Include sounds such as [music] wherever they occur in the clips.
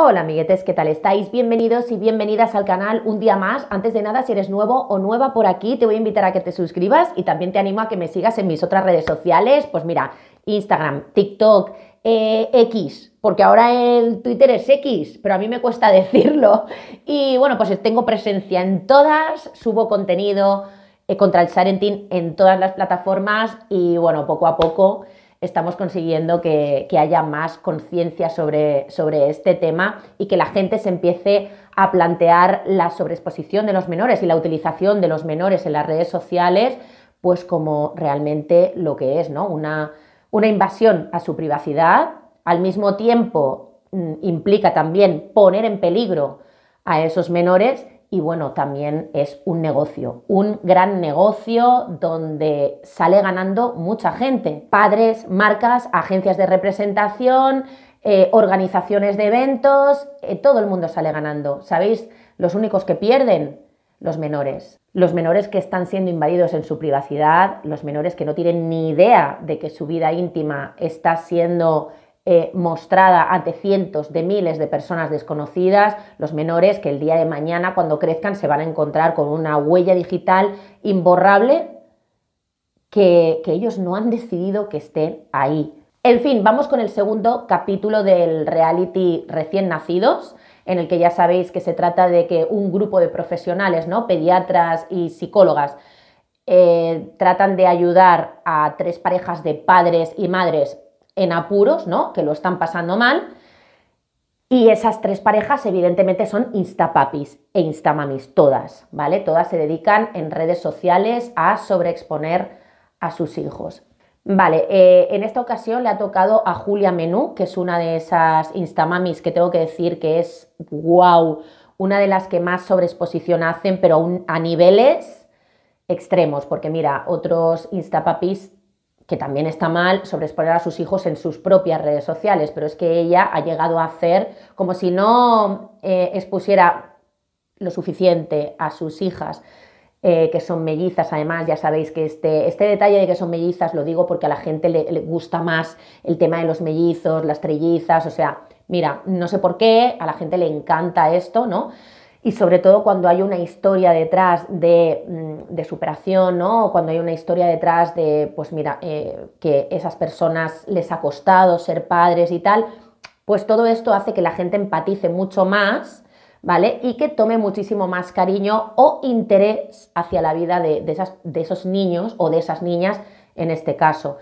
Hola amiguetes, ¿qué tal estáis? Bienvenidos y bienvenidas al canal un día más. Antes de nada, si eres nuevo o nueva por aquí, te voy a invitar a que te suscribas y también te animo a que me sigas en mis otras redes sociales. Pues mira, Instagram, TikTok, eh, X, porque ahora el Twitter es X, pero a mí me cuesta [laughs] decirlo. Y bueno, pues tengo presencia en todas, subo contenido eh, contra el Sarentin en todas las plataformas y bueno, poco a poco estamos consiguiendo que, haya más conciencia sobre, sobre este tema y que la gente se empiece a plantear la sobreexposición de los menores y la utilización de los menores en las redes sociales, pues como realmente lo que es, ¿no? Una, una invasión a su privacidad, al mismo tiempo mm, implica también poner en peligro a esos menores y bueno, también es un negocio, un gran negocio donde sale ganando mucha gente, padres, marcas, agencias de representación, eh, organizaciones de eventos, eh, todo el mundo sale ganando. ¿Sabéis? Los únicos que pierden, los menores. Los menores que están siendo invadidos en su privacidad, los menores que no tienen ni idea de que su vida íntima está siendo eh, mostrada ante cientos de miles de personas desconocidas, los menores que el día de mañana, cuando crezcan, se van a encontrar con una huella digital imborrable que, ellos no han decidido que estén ahí. En fin, vamos con el segundo capítulo del reality recién nacidos en el que ya sabéis que se trata de que un grupo de profesionales, ¿no? pediatras y psicólogas, eh, tratan de ayudar a tres parejas de padres y madres en apuros, ¿no? Que lo están pasando mal. Y esas tres parejas, evidentemente, son instapapis e instamamis, todas, ¿vale? Todas se dedican en redes sociales a sobreexponer a sus hijos. Vale, eh, en esta ocasión le ha tocado a Julia Menú, que es una de esas instamamis que tengo que decir que es wow, una de las que más sobreexposición hacen, pero a, a niveles extremos, porque mira, otros instapapis que también está mal sobreexponer a sus hijos en sus propias redes sociales, pero es que ella ha llegado a hacer como si no eh, expusiera lo suficiente a sus hijas, eh, que son mellizas, además ya sabéis que este, este, detalle de que son mellizas lo digo porque a la gente le, le gusta más el tema de los mellizos, las trellizas, o sea, mira, no sé por qué, a la gente le encanta esto, ¿no? y sobre todo cuando hay una historia detrás mm, de, superación, ¿no? O cuando hay una historia detrás de, pues mira, eh, que esas personas les ha costado ser padres y tal, pues todo esto hace que la gente empatice mucho más, ¿vale? Y que tome muchísimo más cariño o interés hacia la vida de, esas, de esos niños o de esas niñas en este caso.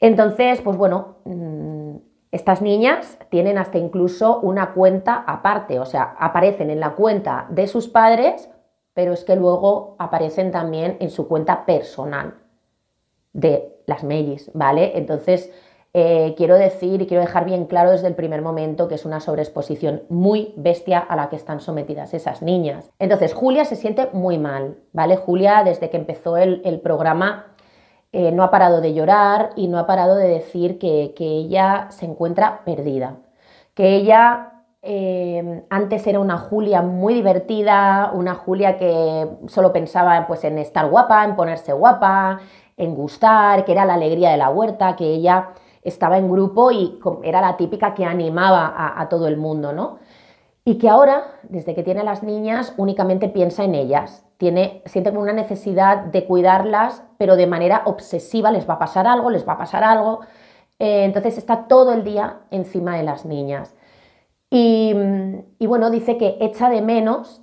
Entonces, pues bueno, mm, estas niñas tienen hasta incluso una cuenta aparte, o sea, aparecen en la cuenta de sus padres, pero es que luego aparecen también en su cuenta personal de las Mellis, ¿vale? Entonces, eh, quiero decir y quiero dejar bien claro desde el primer momento que es una sobreexposición muy bestia a la que están sometidas esas niñas. Entonces, Julia se siente muy mal, ¿vale? Julia, desde que empezó el programa, eh, no ha parado de llorar y no ha parado de decir que, ella se encuentra perdida, que ella eh, antes era una Julia muy divertida, una Julia que solo pensaba pues, en estar guapa, en ponerse guapa, en gustar, que era la alegría de la huerta, que ella estaba en grupo y era la típica que animaba a, a todo el mundo, ¿no? y que ahora, desde que tiene a las niñas, únicamente piensa en ellas. Tiene, siente como una necesidad de cuidarlas, pero de manera obsesiva, les va a pasar algo, les va a pasar algo. Eh, entonces está todo el día encima de las niñas. Y, bueno, dice que echa de menos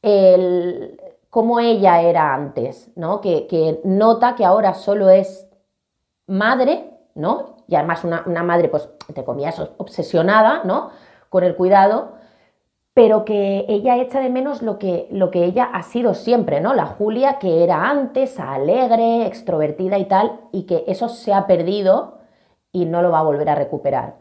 el, cómo ella era antes, ¿no? Que, nota que ahora solo es madre, ¿no? Y además una, madre, pues, te comías obsesionada, ¿no? con el cuidado, pero que ella echa de menos lo que, lo que ella ha sido siempre, ¿no? La Julia que era antes, alegre, extrovertida y tal, y que eso se ha perdido y no lo va a volver a recuperar.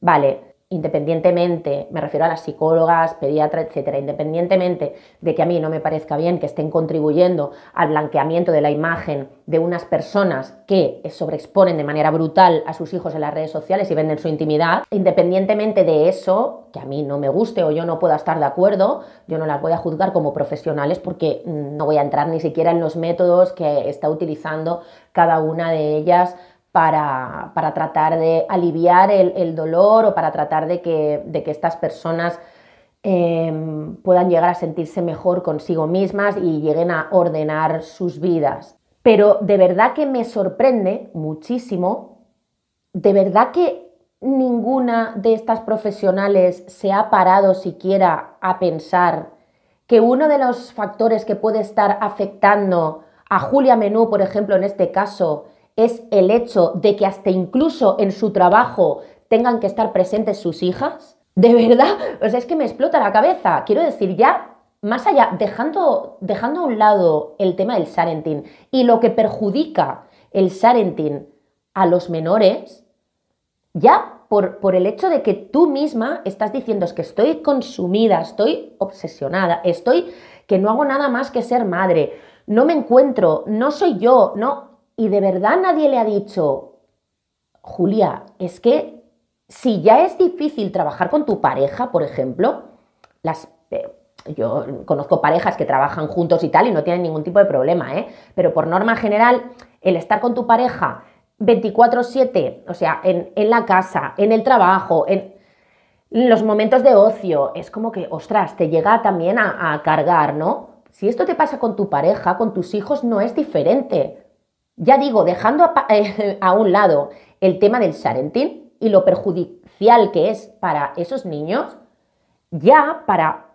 Vale, independientemente, me refiero a las psicólogas, pediatras, etcétera, independientemente de que a mí no me parezca bien que estén contribuyendo al blanqueamiento de la imagen de unas personas que sobreexponen de manera brutal a sus hijos en las redes sociales y venden su intimidad, independientemente de eso, que a mí no me guste o yo no pueda estar de acuerdo, yo no las voy a juzgar como profesionales porque mm, no voy a entrar ni siquiera en los métodos que está utilizando cada una de ellas para, tratar de aliviar el, dolor o para tratar de que, estas personas em, puedan llegar a sentirse mejor consigo mismas y lleguen a ordenar sus vidas. Pero de verdad que me sorprende muchísimo, de verdad que ninguna de estas profesionales se ha parado siquiera a pensar que uno de los factores que puede estar afectando a Julia Menú, por ejemplo, en este caso, es el hecho de que hasta incluso en su trabajo tengan que estar presentes sus hijas. De verdad, o sea, es que me explota la cabeza. Quiero decir, ya, más allá, dejando, dejando a un lado el tema del Sarentin y lo que perjudica el Sarentin a los menores, ya por, por, el hecho de que tú misma estás diciendo es que estoy consumida, estoy obsesionada, estoy que no hago nada más que ser madre, no me encuentro, no soy yo, no, y de verdad nadie le ha dicho, Julia, es que si ya es difícil trabajar con tu pareja, por ejemplo, las... Eh, yo conozco parejas que trabajan juntos y tal y no tienen ningún tipo de problema, ¿eh? Pero por norma general, el estar con tu pareja 24/7, o sea, en, la casa, en el trabajo, en los momentos de ocio, es como que, ostras, te llega también a, a cargar, ¿no? Si esto te pasa con tu pareja, con tus hijos, no es diferente. Ya digo, dejando [laughs] eh, a, un lado el tema del sarentín y lo perjudicial que es para esos niños, ya para,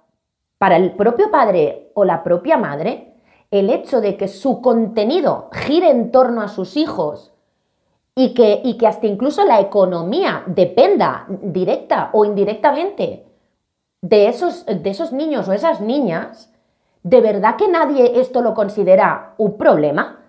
para el propio padre o la propia madre, el hecho de que su contenido gire en torno a sus hijos y que, hasta incluso la economía dependa directa o indirectamente de esos, de esos niños o esas niñas, ¿de verdad que nadie esto lo considera un problema?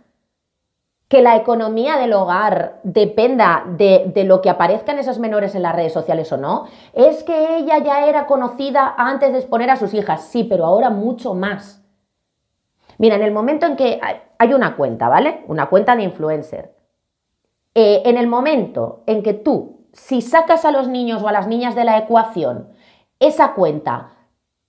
que la economía del hogar dependa de, de, lo que aparezcan esas menores en las redes sociales o no, es que ella ya era conocida antes de exponer a sus hijas, sí, pero ahora mucho más. Mira, en el momento en que hay una cuenta, ¿vale? Una cuenta de influencer. Eh, en el momento en que tú, si sacas a los niños o a las niñas de la ecuación, esa cuenta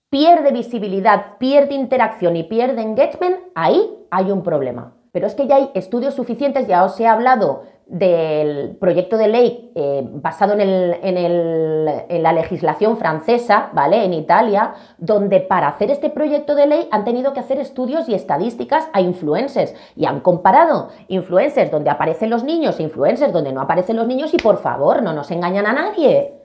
pierde visibilidad, pierde interacción y pierde engagement, ahí hay un problema pero es que ya hay estudios suficientes, ya os he hablado del proyecto de ley eh, basado en, el, en, el, en, la legislación francesa, ¿vale? En Italia, donde para hacer este proyecto de ley han tenido que hacer estudios y estadísticas a influencers y han comparado influencers donde aparecen los niños, influencers donde no aparecen los niños y por favor, no nos engañan a nadie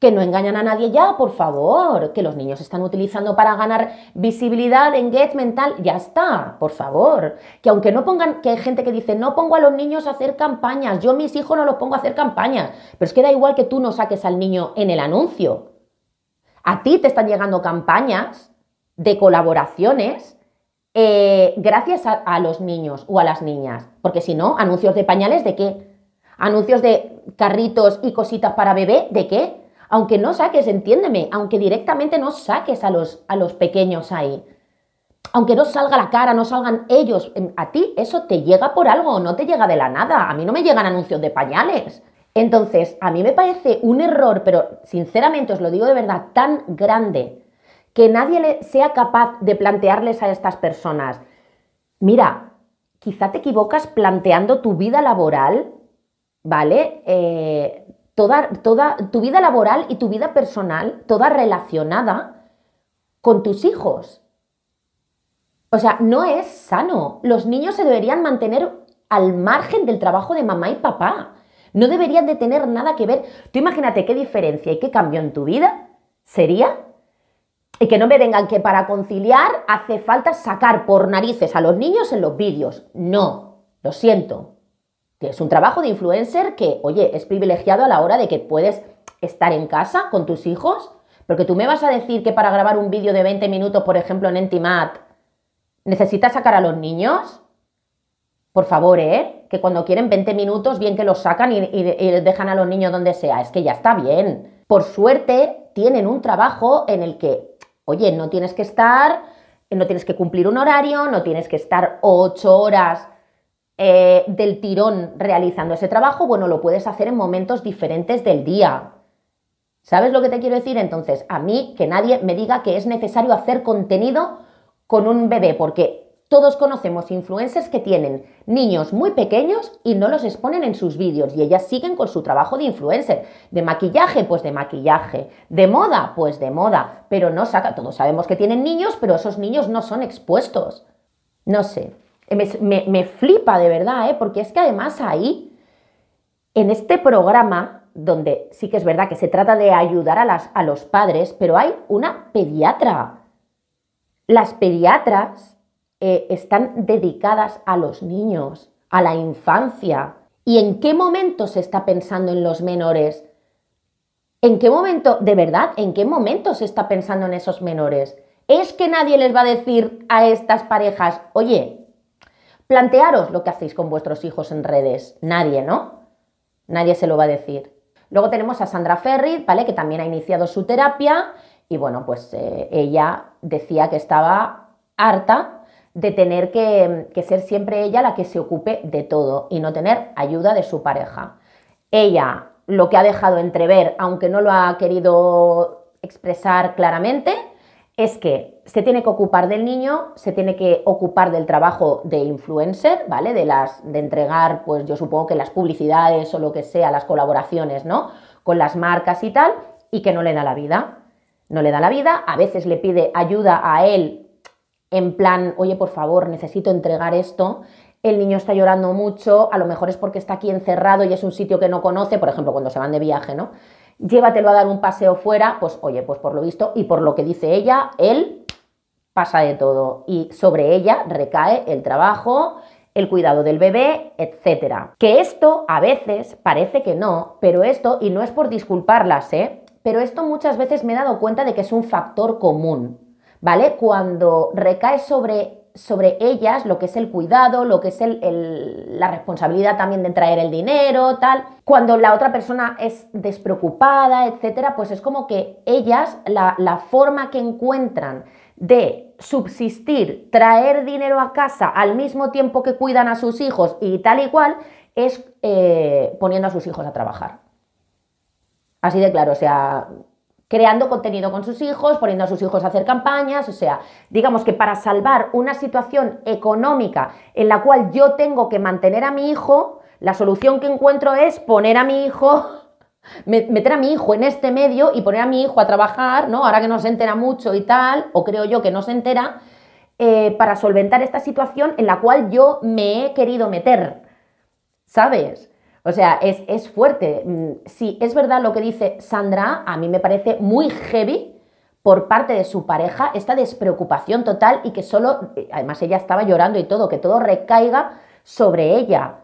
que no engañan a nadie ya, por favor, que los niños están utilizando para ganar visibilidad, engagement, mental ya está, por favor. Que aunque no pongan, que hay gente que dice, no pongo a los niños a hacer campañas, yo a mis hijos no los pongo a hacer campañas, pero es que da igual que tú no saques al niño en el anuncio. A ti te están llegando campañas de colaboraciones eh, gracias a los niños o a las niñas, porque si no, anuncios de pañales, ¿de qué? Anuncios de carritos y cositas para bebé, ¿de qué? aunque no saques, entiéndeme, aunque directamente no saques a los, a los pequeños ahí, aunque no salga la cara, no salgan ellos, a ti eso te llega por algo, no te llega de la nada, a mí no me llegan anuncios de pañales. Entonces, a mí me parece un error, pero sinceramente os lo digo de verdad, tan grande, que nadie sea capaz de plantearles a estas personas, mira, quizá te equivocas planteando tu vida laboral, ¿vale? Eh, toda, tu vida laboral y tu vida personal, toda relacionada con tus hijos. O sea, no es sano. Los niños se deberían mantener al margen del trabajo de mamá y papá. No deberían de tener nada que ver. Tú imagínate qué diferencia y qué cambio en tu vida sería. Y que no me vengan que para conciliar hace falta sacar por narices a los niños en los vídeos. No, lo siento que es un trabajo de influencer que, oye, es privilegiado a la hora de que puedes estar en casa con tus hijos, porque tú me vas a decir que para grabar un vídeo de 20 minutos, por ejemplo, en Entimat, necesitas sacar a los niños. Por favor, ¿eh? Que cuando quieren 20 minutos, bien que los sacan y, les dejan a los niños donde sea. Es que ya está bien. Por suerte, tienen un trabajo en el que, oye, no tienes que estar, no tienes que cumplir un horario, no tienes que estar 8 horas eh, del tirón realizando ese trabajo, bueno, lo puedes hacer en momentos diferentes del día. ¿Sabes lo que te quiero decir? Entonces, a mí que nadie me diga que es necesario hacer contenido con un bebé, porque todos conocemos influencers que tienen niños muy pequeños y no los exponen en sus vídeos y ellas siguen con su trabajo de influencer. De maquillaje, pues de maquillaje. De moda, pues de moda. Pero no saca, todos sabemos que tienen niños, pero esos niños no son expuestos. No sé, me, flipa de verdad, ¿eh? porque es que además ahí, en este programa, donde sí que es verdad que se trata de ayudar a, las, a los padres, pero hay una pediatra. Las pediatras eh, están dedicadas a los niños, a la infancia. ¿Y en qué momento se está pensando en los menores? ¿En qué momento, de verdad, en qué momento se está pensando en esos menores? ¿Es que nadie les va a decir a estas parejas, oye, Plantearos lo que hacéis con vuestros hijos en redes. Nadie, ¿no? Nadie se lo va a decir. Luego tenemos a Sandra Ferry, ¿vale? Que también ha iniciado su terapia y bueno, pues eh, ella decía que estaba harta de tener que ser siempre ella la que se ocupe de todo y no tener ayuda de su pareja. Ella lo que ha dejado entrever, aunque no lo ha querido expresar claramente, es que se tiene que ocupar del niño, se tiene que ocupar del trabajo de influencer, ¿vale? De las de entregar, pues yo supongo que las publicidades o lo que sea, las colaboraciones, ¿no? Con las marcas y tal, y que no le da la vida. No le da la vida, a veces le pide ayuda a él en plan, "Oye, por favor, necesito entregar esto." El niño está llorando mucho, a lo mejor es porque está aquí encerrado y es un sitio que no conoce, por ejemplo, cuando se van de viaje, ¿no? Llévatelo a dar un paseo fuera, pues oye, pues por lo visto y por lo que dice ella, él pasa de todo y sobre ella recae el trabajo, el cuidado del bebé, etc. Que esto a veces parece que no, pero esto, y no es por disculparlas, ¿eh? pero esto muchas veces me he dado cuenta de que es un factor común, ¿vale? Cuando recae sobre sobre ellas lo que es el cuidado, lo que es la responsabilidad también de traer el dinero, tal. Cuando la otra persona es despreocupada, etcétera, pues es como que ellas, la, la forma que encuentran de subsistir, traer dinero a casa al mismo tiempo que cuidan a sus hijos y tal y cual, es eh, poniendo a sus hijos a trabajar. Así de claro, o sea, creando contenido con sus hijos, poniendo a sus hijos a hacer campañas, o sea, digamos que para salvar una situación económica en la cual yo tengo que mantener a mi hijo, la solución que encuentro es poner a mi hijo meter a mi hijo en este medio y poner a mi hijo a trabajar, ¿no? Ahora que no se entera mucho y tal, o creo yo que no se entera, eh, para solventar esta situación en la cual yo me he querido meter, ¿sabes? O sea, es, es fuerte. Mm, si es verdad lo que dice Sandra, a mí me parece muy heavy por parte de su pareja esta despreocupación total y que solo, eh, además ella estaba llorando y todo, que todo recaiga sobre ella.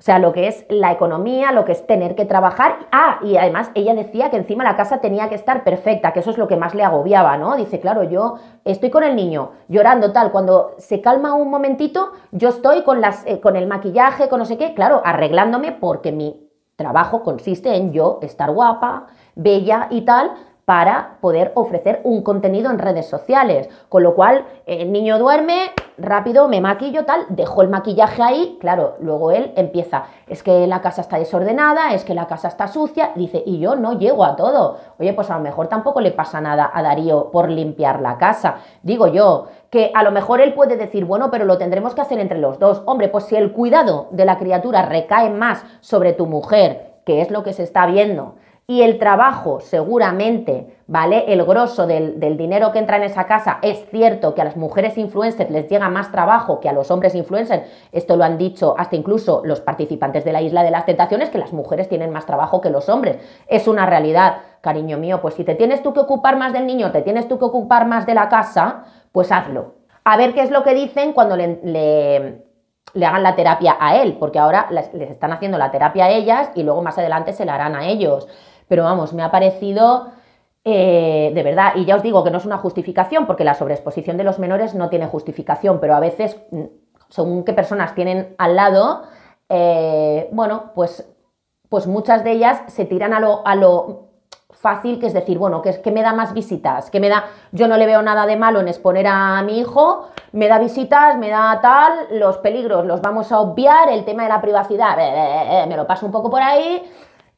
O sea, lo que es la economía, lo que es tener que trabajar. Ah, y además ella decía que encima la casa tenía que estar perfecta, que eso es lo que más le agobiaba, ¿no? Dice, claro, yo estoy con el niño llorando tal, cuando se calma un momentito, yo estoy con, las, eh, con el maquillaje, con no sé qué, claro, arreglándome porque mi trabajo consiste en yo estar guapa, bella y tal, para poder ofrecer un contenido en redes sociales. Con lo cual, el niño duerme, rápido me maquillo, tal, dejo el maquillaje ahí, claro, luego él empieza, es que la casa está desordenada, es que la casa está sucia, dice, y yo no llego a todo. Oye, pues a lo mejor tampoco le pasa nada a Darío por limpiar la casa, digo yo, que a lo mejor él puede decir, bueno, pero lo tendremos que hacer entre los dos. Hombre, pues si el cuidado de la criatura recae más sobre tu mujer, que es lo que se está viendo, y el trabajo, seguramente, ¿vale? El grosso del, dinero que entra en esa casa, es cierto que a las mujeres influencers les llega más trabajo que a los hombres influencers, esto lo han dicho hasta incluso los participantes de la Isla de las Tentaciones, que las mujeres tienen más trabajo que los hombres, es una realidad, cariño mío, pues si te tienes tú que ocupar más del niño, te tienes tú que ocupar más de la casa, pues hazlo. A ver qué es lo que dicen cuando le hagan la terapia a él, porque ahora les, están haciendo la terapia a ellas y luego más adelante se la harán a ellos. Pero vamos, me ha parecido eh, de verdad, y ya os digo que no es una justificación, porque la sobreexposición de los menores no tiene justificación, pero a veces, mm, según qué personas tienen al lado, eh, bueno, pues, pues muchas de ellas se tiran a lo, a lo fácil, que es decir, bueno, que, que me da más visitas, que me da, yo no le veo nada de malo en exponer a mi hijo, me da visitas, me da tal, los peligros los vamos a obviar, el tema de la privacidad, eh, me lo paso un poco por ahí,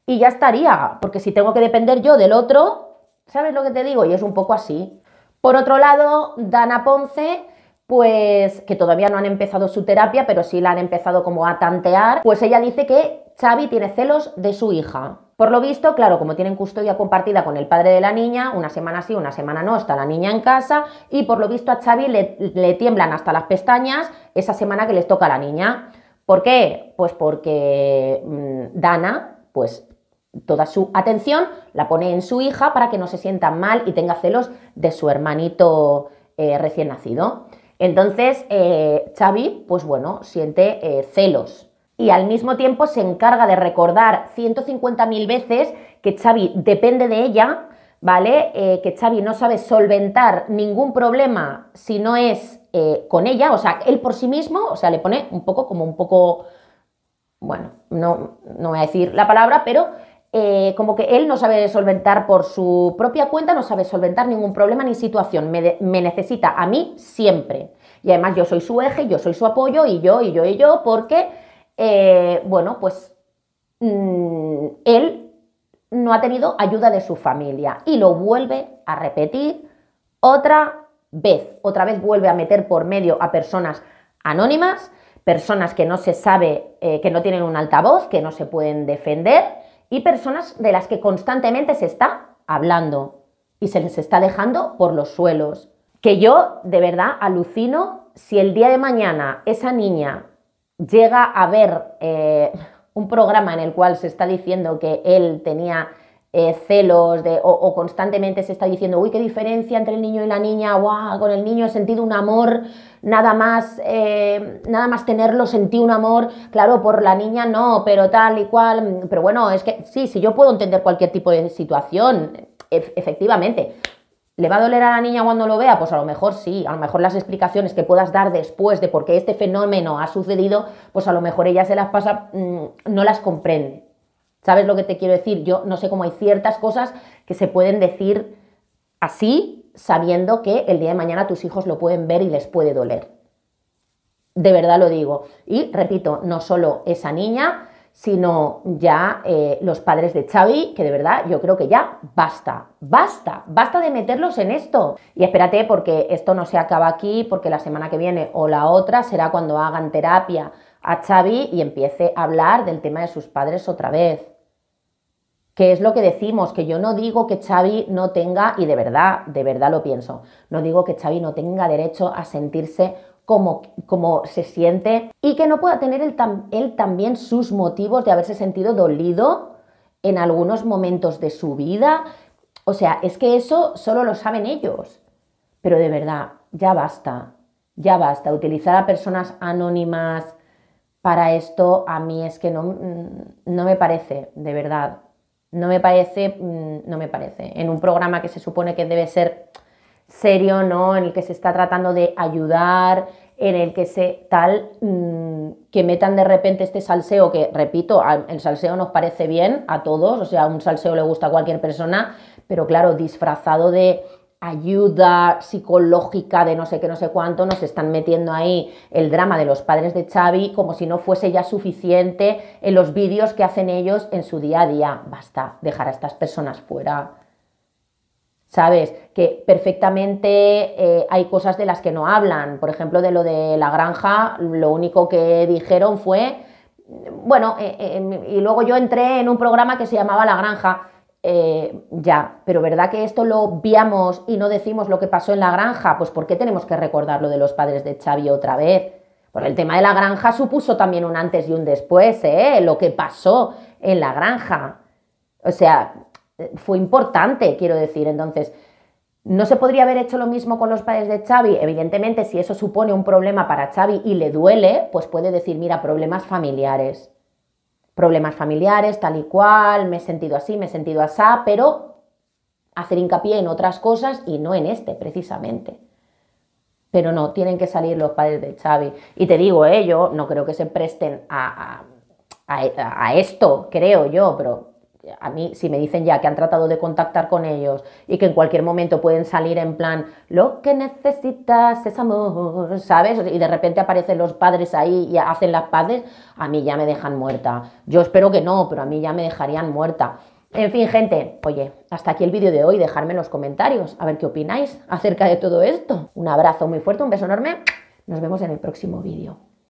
y ya estaría, porque si tengo que depender yo del otro, ¿sabes lo que te digo? Y es un poco así. Por otro lado, Dana Ponce, pues que todavía no han empezado su terapia, pero sí la han empezado como a tantear, pues ella dice que Xavi tiene celos de su hija. Por lo visto, claro, como tienen custodia compartida con el padre de la niña, una semana sí, una semana no, está la niña en casa y por lo visto a Xavi le, tiemblan hasta las pestañas esa semana que les toca a la niña. ¿Por qué? Pues porque mm, Dana pues toda su atención la pone en su hija para que no se sienta mal y tenga celos de su hermanito eh, recién nacido. Entonces, eh, Xavi, pues bueno, siente eh, celos y al mismo tiempo se encarga de recordar 150.000 veces que Xavi depende de ella, ¿vale? que Xavi no sabe solventar ningún problema si no es con ella, o sea, él por sí mismo, o sea, le pone un poco como un poco, bueno, no, no voy a decir la palabra, pero eh, como que él no sabe solventar por su propia cuenta, no sabe solventar ningún problema ni situación, me, necesita a mí siempre. Y además yo soy su eje, yo soy su apoyo y yo, y yo, y yo, porque, eh, bueno, pues mm, él no ha tenido ayuda de su familia y lo vuelve a repetir otra vez, otra vez vuelve a meter por medio a personas anónimas, personas que no se sabe, eh, que no tienen un altavoz, que no se pueden defender y personas de las que constantemente se está hablando y se les está dejando por los suelos. Que yo de verdad alucino si el día de mañana esa niña llega a ver eh, un programa en el cual se está diciendo que él tenía eh, celos o, constantemente se está diciendo, uy, qué diferencia entre el niño y la niña, guau, con el niño he sentido un amor, nada más, eh, nada más tenerlo sentí un amor, claro, por la niña no, pero tal y cual, pero bueno, es que sí, si yo puedo entender cualquier tipo de situación, efectivamente. ¿Le va a doler a la niña cuando lo vea? Pues a lo mejor sí, a lo mejor las explicaciones que puedas dar después de por qué este fenómeno ha sucedido, pues a lo mejor ella se las pasa, mm, no las comprende. ¿Sabes lo que te quiero decir? Yo no sé cómo hay ciertas cosas que se pueden decir así, sabiendo que el día de mañana tus hijos lo pueden ver y les puede doler. De verdad lo digo. Y repito, no solo esa niña, sino ya eh, los padres de Xavi, que de verdad yo creo que ya basta, basta, basta de meterlos en esto. Y espérate porque esto no se acaba aquí, porque la semana que viene o la otra será cuando hagan terapia a Xavi y empiece a hablar del tema de sus padres otra vez. Que es lo que decimos, que yo no digo que Xavi no tenga, y de verdad, de verdad lo pienso, no digo que Xavi no tenga derecho a sentirse como, como se siente y que no pueda tener él también sus motivos de haberse sentido dolido en algunos momentos de su vida. O sea, es que eso solo lo saben ellos. Pero de verdad, ya basta, ya basta. Utilizar a personas anónimas, para esto a mí es que no, mm, no me parece, de verdad, no me parece, mm, no me parece. En un programa que se supone que debe ser serio, ¿no? En el que se está tratando de ayudar, en el que se tal, mm, que metan de repente este salseo, que repito, el salseo nos parece bien a todos, o sea, un salseo le gusta a cualquier persona, pero claro, disfrazado de ayuda psicológica de no sé qué, no sé cuánto, nos están metiendo ahí el drama de los padres de Xavi como si no fuese ya suficiente en los vídeos que hacen ellos en su día a día. Basta, dejar a estas personas fuera. ¿Sabes? Que perfectamente eh, hay cosas de las que no hablan. Por ejemplo, de lo de la granja, lo único que dijeron fue, bueno, eh, eh, y luego yo entré en un programa que se llamaba La Granja eh, ya, pero ¿verdad que esto lo viamos y no decimos lo que pasó en la granja? Pues ¿por qué tenemos que recordar lo de los padres de Xavi otra vez? Porque el tema de la granja supuso también un antes y un después, ¿eh? Lo que pasó en la granja. O sea, fue importante, quiero decir. Entonces, ¿no se podría haber hecho lo mismo con los padres de Xavi? Evidentemente, si eso supone un problema para Xavi y le duele, pues puede decir, mira, problemas familiares problemas familiares, tal y cual, me he sentido así, me he sentido asá, pero hacer hincapié en otras cosas y no en este precisamente. Pero no, tienen que salir los padres de Xavi. Y te digo, eh, yo no creo que se presten a, a esto, creo yo, pero a mí, si me dicen ya que han tratado de contactar con ellos y que en cualquier momento pueden salir en plan, lo que necesitas es amor, ¿sabes? Y de repente aparecen los padres ahí y hacen las paces, a mí ya me dejan muerta. Yo espero que no, pero a mí ya me dejarían muerta. En fin, gente, oye, hasta aquí el vídeo de hoy. Dejadme en los comentarios a ver qué opináis acerca de todo esto. Un abrazo muy fuerte, un beso enorme. Nos vemos en el próximo vídeo.